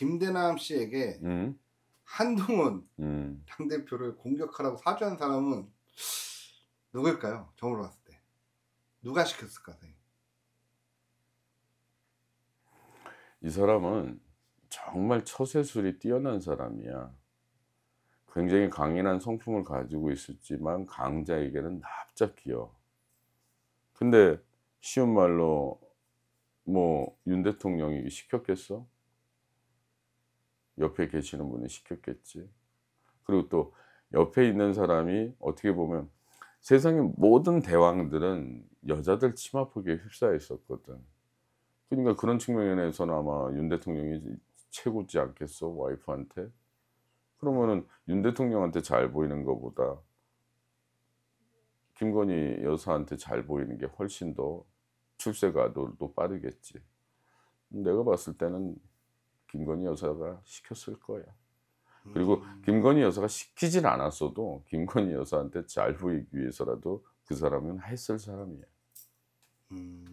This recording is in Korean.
김대남 씨에게 음. 한동훈 음. 당 대표를 공격하라고 사주한 사람은 누굴까요? 정으로 봤을 때 누가 시켰을까 생이 사람은 정말 처세술이 뛰어난 사람이야. 굉장히 강인한 성품을 가지고 있었지만 강자에게는 납작해요. 근데 쉬운 말로 뭐 윤 대통령이 시켰겠어? 옆에 계시는 분이 시켰겠지. 그리고 또 옆에 있는 사람이 어떻게 보면 세상의 모든 대왕들은 여자들 치마폭에 휩싸여 있었거든. 그러니까 그런 측면에서는 아마 윤 대통령이 최고지 않겠어 와이프한테. 그러면은 윤 대통령한테 잘 보이는 것보다 김건희 여사한테 잘 보이는 게 훨씬 더 출세가 더, 빠르겠지. 내가 봤을 때는 김건희 여사가 시켰을 거예요. 음. 그리고 김건희 여사가 시키진 않았어도 김건희 여사한테 잘 보이기 위해서라도 그 사람은 했을 사람이에요. 음.